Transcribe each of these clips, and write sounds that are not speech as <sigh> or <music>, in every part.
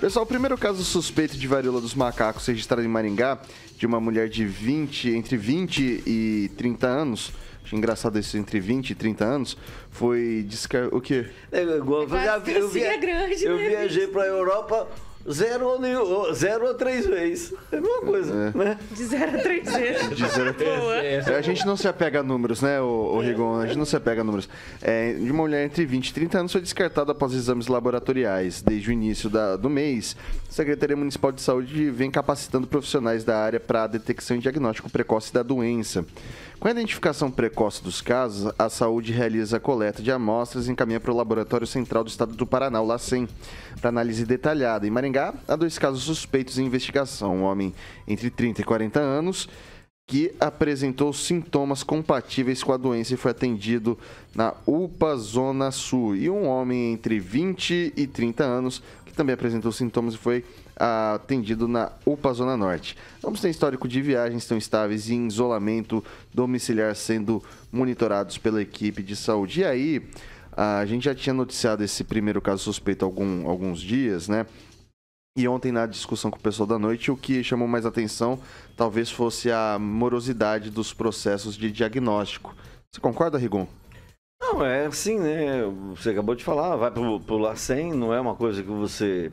Pessoal, o primeiro caso suspeito de varíola dos macacos registrado em Maringá, de uma mulher de 20, entre 20 e 30 anos, engraçado isso, entre 20 e 30 anos, foi descar... o quê? É, igual, é eu, grande, eu né? viajei pra Europa, zero ou, zero ou três vezes. É a mesma coisa, é. né? De zero a três <laughs> vezes. De zero a três é, A gente não se apega a números, né, o, o Rigon? A gente não se apega a números. É, de uma mulher entre 20 e 30 anos foi descartada após exames laboratoriais. Desde o início da, do mês, a Secretaria Municipal de Saúde vem capacitando profissionais da área para a detecção e diagnóstico precoce da doença. Com a identificação precoce dos casos, a saúde realiza a coleta de amostras e encaminha para o Laboratório Central do Estado do Paraná, o LACEN, para análise detalhada. Em Maringá, há dois casos suspeitos em investigação. Um homem entre 30 e 40 anos que apresentou sintomas compatíveis com a doença e foi atendido na UPA Zona Sul. E um homem entre 20 e 30 anos que também apresentou sintomas e foi atendido na UPA Zona Norte. Ambos têm histórico de viagens, estão estáveis e em isolamento domiciliar, sendo monitorados pela equipe de saúde. E aí, a gente já tinha noticiado esse primeiro caso suspeito há algum, alguns dias, né? E ontem, na discussão com o pessoal da noite, o que chamou mais atenção talvez fosse a morosidade dos processos de diagnóstico. Você concorda, Rigon? Não, é assim, né? Você acabou de falar, vai pro, pro LACEN, não é uma coisa que você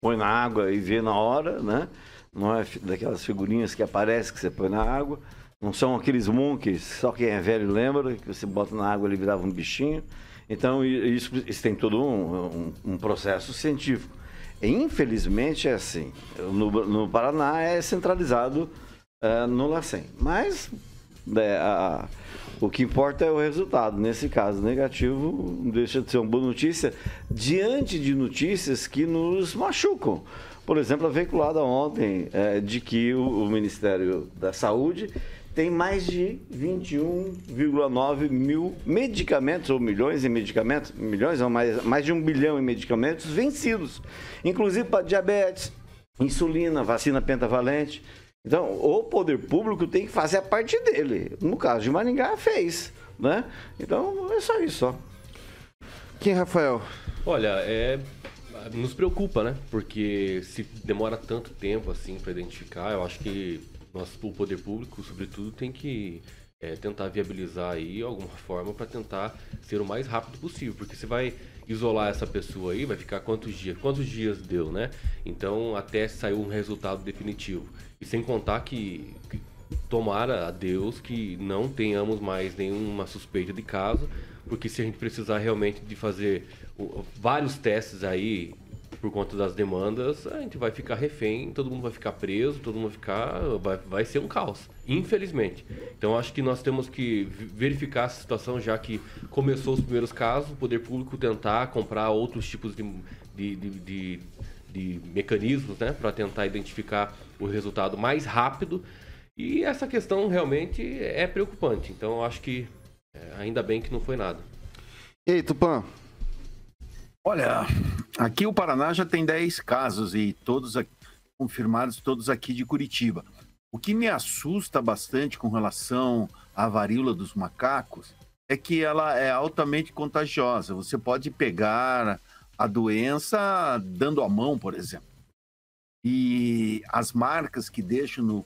põe na água e vê na hora, né? Não é daquelas figurinhas que aparecem que você põe na água. Não são aqueles monkeys, só quem é velho lembra, que você bota na água ele virava um bichinho. Então, isso, isso tem todo um, um, um processo científico. E, infelizmente, é assim. No, no Paraná é centralizado uh, no LACEN. Mas é, a, o que importa é o resultado. Nesse caso, negativo deixa de ser uma boa notícia diante de notícias que nos machucam. Por exemplo, a veiculada ontem é, de que o, o Ministério da Saúde tem mais de 21,9 mil medicamentos, ou milhões em medicamentos, milhões ou mais, mais de um bilhão em medicamentos vencidos, inclusive para diabetes, insulina, vacina pentavalente, então, o poder público tem que fazer a parte dele. No caso de Maringá, fez. Né? Então, é só isso. Ó. Quem, Rafael? Olha, é nos preocupa, né? Porque se demora tanto tempo assim para identificar, eu acho que nosso, o poder público, sobretudo, tem que é, tentar viabilizar aí alguma forma para tentar ser o mais rápido possível, porque você vai isolar essa pessoa aí, vai ficar quantos dias? Quantos dias deu, né? Então, até sair um resultado definitivo. E sem contar que, que tomara a Deus que não tenhamos mais nenhuma suspeita de caso, porque se a gente precisar realmente de fazer vários testes aí por conta das demandas, a gente vai ficar refém, todo mundo vai ficar preso, todo mundo vai ficar. Vai, vai ser um caos, infelizmente. Então acho que nós temos que verificar essa situação, já que começou os primeiros casos, o poder público tentar comprar outros tipos de, de, de, de, de mecanismos né, para tentar identificar o resultado mais rápido. E essa questão realmente é preocupante. Então acho que é, ainda bem que não foi nada. E aí, Tupã? Olha, Aqui o Paraná já tem 10 casos e todos aqui, confirmados, todos aqui de Curitiba. O que me assusta bastante com relação à varíola dos macacos é que ela é altamente contagiosa. Você pode pegar a doença dando a mão, por exemplo. E as marcas que deixam no,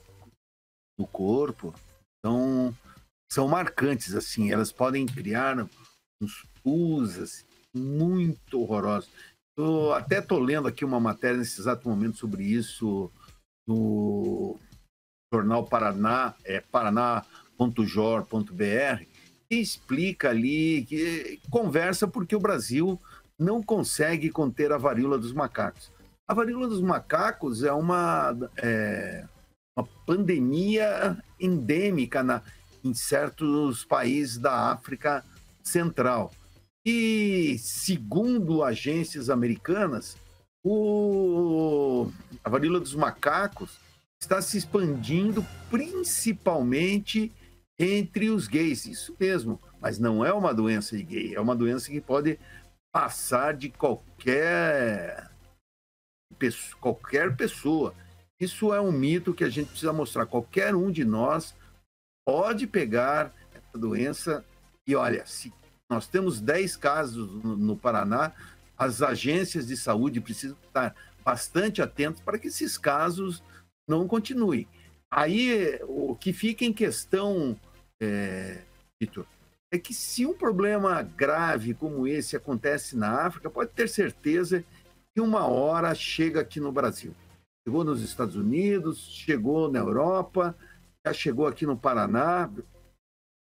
no corpo são, então, são marcantes, assim. Elas podem criar uns pus assim, muito horrorosos até estou lendo aqui uma matéria nesse exato momento sobre isso no jornal Paraná, é paraná.jor.br, que explica ali, que conversa porque o Brasil não consegue conter a varíola dos macacos. A varíola dos macacos é uma, é, uma pandemia endêmica na, em certos países da África Central. E segundo agências americanas, o... a varíola dos macacos está se expandindo principalmente entre os gays, isso mesmo, mas não é uma doença de gay, é uma doença que pode passar de qualquer pessoa, qualquer pessoa. Isso é um mito que a gente precisa mostrar. Qualquer um de nós pode pegar essa doença e olha, se nós temos 10 casos no, Paraná. As agências de saúde precisam estar bastante atentas para que esses casos não continuem. Aí, o que fica em questão, é, Vitor, é que se um problema grave como esse acontece na África, pode ter certeza que uma hora chega aqui no Brasil. Chegou nos Estados Unidos, chegou na Europa, já chegou aqui no Paraná,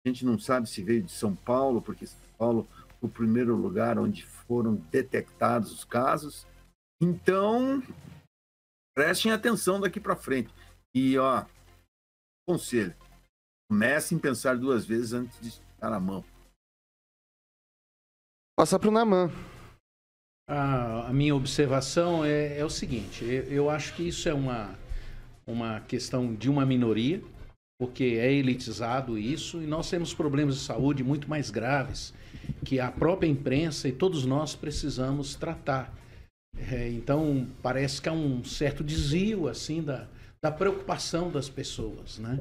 a gente não sabe se veio de São Paulo, porque São Paulo foi o primeiro lugar onde foram detectados os casos. Então, prestem atenção daqui para frente. E, ó, conselho: comecem a pensar duas vezes antes de estar a mão. Passar para o Naman. A, a, minha observação é, é o seguinte: eu, eu acho que isso é uma, uma questão de uma minoria porque é elitizado isso e nós temos problemas de saúde muito mais graves que a própria imprensa e todos nós precisamos tratar. É, então parece que há um certo desvio assim da, da preocupação das pessoas, né?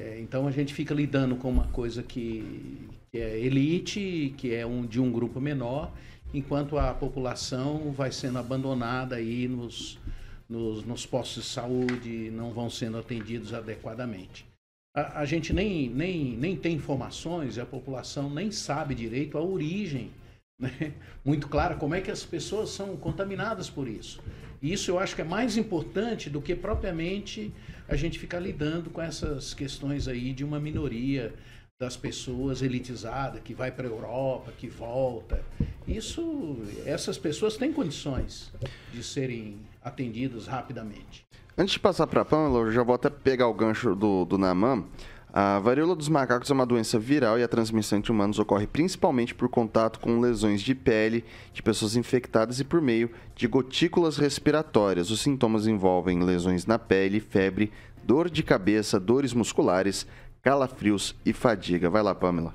É, então a gente fica lidando com uma coisa que, que é elite, que é um, de um grupo menor, enquanto a população vai sendo abandonada aí nos, nos, nos postos de saúde, não vão sendo atendidos adequadamente a, a gente nem, nem, nem tem informações, a população nem sabe direito a origem né? <laughs> muito clara como é que as pessoas são contaminadas por isso. E isso eu acho que é mais importante do que propriamente a gente ficar lidando com essas questões aí de uma minoria das pessoas elitizada que vai para a Europa, que volta. Isso, essas pessoas têm condições de serem atendidas rapidamente. Antes de passar para a Pamela, eu já vou até pegar o gancho do, do Naman. A varíola dos macacos é uma doença viral e a transmissão entre humanos ocorre principalmente por contato com lesões de pele de pessoas infectadas e por meio de gotículas respiratórias. Os sintomas envolvem lesões na pele, febre, dor de cabeça, dores musculares, calafrios e fadiga. Vai lá, Pamela.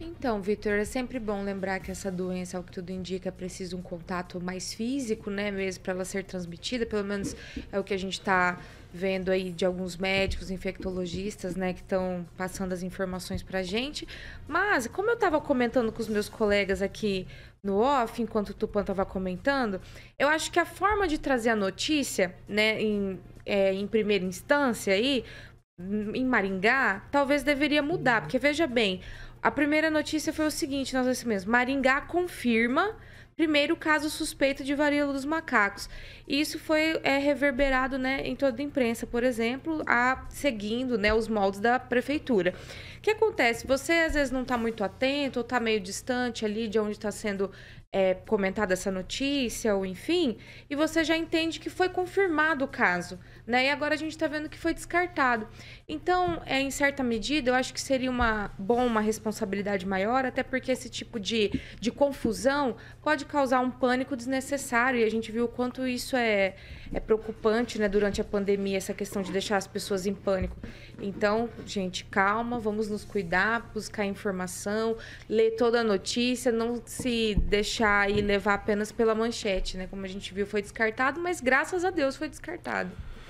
Então, Vitor, é sempre bom lembrar que essa doença, ao que tudo indica, precisa um contato mais físico, né, mesmo para ela ser transmitida. Pelo menos é o que a gente está vendo aí de alguns médicos, infectologistas, né, que estão passando as informações para a gente. Mas, como eu estava comentando com os meus colegas aqui no off, enquanto o Tupan estava comentando, eu acho que a forma de trazer a notícia, né, em, é, em primeira instância aí, hum, em Maringá, talvez deveria mudar, porque veja bem a primeira notícia foi o seguinte, nós esse mesmo. Maringá confirma primeiro caso suspeito de varíola dos macacos. E isso foi é, reverberado né, em toda a imprensa, por exemplo, a, seguindo né, os moldes da prefeitura. O que acontece? Você às vezes não está muito atento ou está meio distante ali de onde está sendo é, comentado essa notícia, ou enfim, e você já entende que foi confirmado o caso, né? E agora a gente está vendo que foi descartado. Então, é, em certa medida, eu acho que seria uma bom uma responsabilidade maior, até porque esse tipo de, de confusão pode causar um pânico desnecessário, e a gente viu o quanto isso é, é preocupante, né, durante a pandemia, essa questão de deixar as pessoas em pânico. Então, gente, calma, vamos nos cuidar, buscar informação, ler toda a notícia, não se deixar e levar apenas pela manchete, né? Como a gente viu, foi descartado, mas graças a Deus foi descartado.